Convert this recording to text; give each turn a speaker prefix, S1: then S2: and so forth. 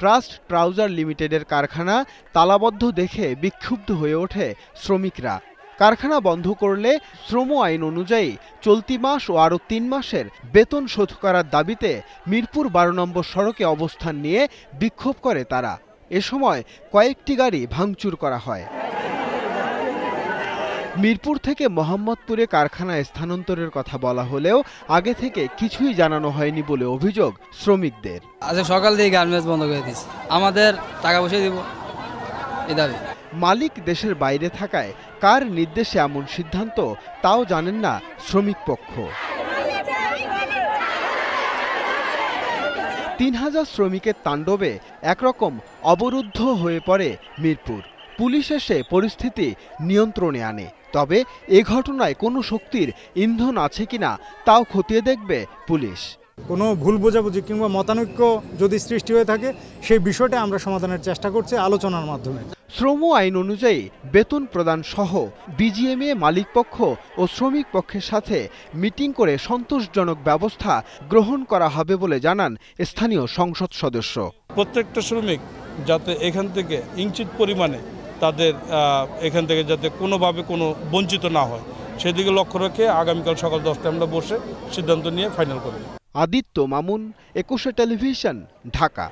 S1: trust trouser লিমিটেডের কারখানা তালাবদ্ধ দেখে বিক্ষুব্ধ হয়ে ওঠে শ্রমিকরা কারখানা বন্ধ করলে শ্রম আইন অনুযায়ী চলতি মাস ও আরও তিন মাসের বেতন শোধ করার দাবিতে মিরপুর বারো নম্বর সড়কে অবস্থান নিয়ে বিক্ষোভ করে তারা এ সময় কয়েকটি গাড়ি ভাঙচুর করা হয় মিরপুর থেকে মোহাম্মদপুরে কারখানা স্থানান্তরের কথা বলা হলেও আগে থেকে কিছুই জানানো হয়নি বলে অভিযোগ শ্রমিকদের আজ
S2: সকাল থেকে গার্মেন্টস বন্ধ করে দিয়েছি
S1: আমাদের টাকা পয়সা দিব এ মালিক দেশের বাইরে থাকায় কার নির্দেশে এমন সিদ্ধান্ত তাও জানেন না শ্রমিক পক্ষ তিন হাজার শ্রমিকের তাণ্ডবে একরকম অবরুদ্ধ হয়ে পড়ে মিরপুর পুলিশ এসে পরিস্থিতি নিয়ন্ত্রণে আনে তবে এ ঘটনায় কোনো শক্তির ইন্ধন আছে কিনা তাও খতিয়ে দেখবে পুলিশ কোনো ভুল বোঝাবুঝি কিংবা মতানৈক্য যদি সৃষ্টি হয়ে থাকে সেই বিষয়টা আমরা সমাধানের চেষ্টা করছি আলোচনার মাধ্যমে শ্রম আইন অনুযায়ী বেতন প্রদান সহ বিজিএমএ মালিক পক্ষ ও শ্রমিক পক্ষের সাথে মিটিং করে সন্তোষজনক ব্যবস্থা গ্রহণ করা হবে বলে জানান স্থানীয় সংসদ সদস্য
S2: প্রত্যেকটা শ্রমিক যাতে এখান থেকে ইঞ্চিত পরিমাণে তাদের এখান থেকে যাতে কোনোভাবে কোনো বঞ্চিত না হয় সেদিকে লক্ষ্য রেখে আগামীকাল সকাল দশটায় আমরা বসে সিদ্ধান্ত নিয়ে
S1: ফাইনাল করব আদিত্য মামুন একুশে টেলিভিশন ঢাকা